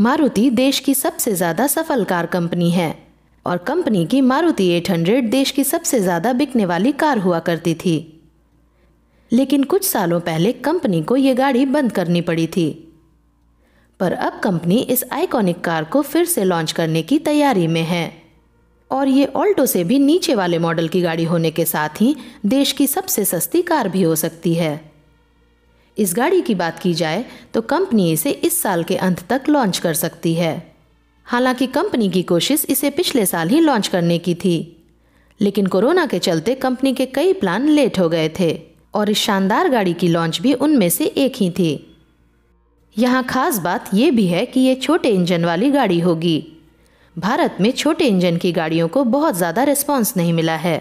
मारुति देश की सबसे ज़्यादा सफल कार कंपनी है और कंपनी की मारुति 800 देश की सबसे ज़्यादा बिकने वाली कार हुआ करती थी लेकिन कुछ सालों पहले कंपनी को ये गाड़ी बंद करनी पड़ी थी पर अब कंपनी इस आइकॉनिक कार को फिर से लॉन्च करने की तैयारी में है और ये ऑल्टो से भी नीचे वाले मॉडल की गाड़ी होने के साथ ही देश की सबसे सस्ती कार भी हो सकती है इस गाड़ी की बात की जाए तो कंपनी इसे इस साल के अंत तक लॉन्च कर सकती है हालांकि कंपनी की कोशिश इसे पिछले साल ही लॉन्च करने की थी लेकिन कोरोना के चलते कंपनी के कई प्लान लेट हो गए थे और इस शानदार गाड़ी की लॉन्च भी उनमें से एक ही थी यहाँ खास बात यह भी है कि ये छोटे इंजन वाली गाड़ी होगी भारत में छोटे इंजन की गाड़ियों को बहुत ज़्यादा रिस्पॉन्स नहीं मिला है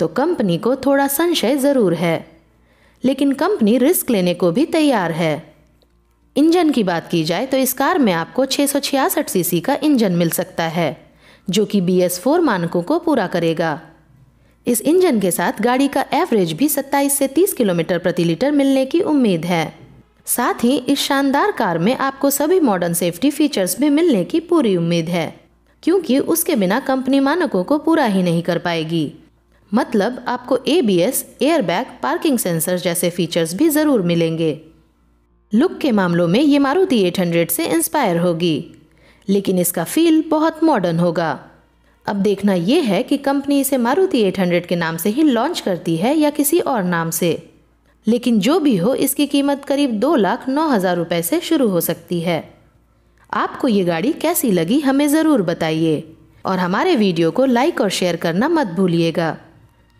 तो कंपनी को थोड़ा संशय ज़रूर है लेकिन कंपनी रिस्क लेने को भी तैयार है इंजन की बात की जाए तो इस कार में आपको 666 सीसी का इंजन मिल सकता है जो कि बी एस फोर मानकों को पूरा करेगा इस इंजन के साथ गाड़ी का एवरेज भी 27 से 30 किलोमीटर प्रति लीटर मिलने की उम्मीद है साथ ही इस शानदार कार में आपको सभी मॉडर्न सेफ्टी फीचर्स भी मिलने की पूरी उम्मीद है क्योंकि उसके बिना कंपनी मानकों को पूरा ही नहीं कर पाएगी मतलब आपको A B S airbag parking sensor जैसे फीचर्स भी ज़रूर मिलेंगे लुक के मामलों में ये मारुति 800 से इंस्पायर होगी लेकिन इसका फील बहुत मॉडर्न होगा अब देखना यह है कि कंपनी इसे मारुति 800 के नाम से ही लॉन्च करती है या किसी और नाम से लेकिन जो भी हो इसकी कीमत करीब दो लाख नौ हज़ार रुपये से शुरू हो सकती है आपको ये गाड़ी कैसी लगी हमें ज़रूर बताइए और हमारे वीडियो को लाइक और शेयर करना मत भूलिएगा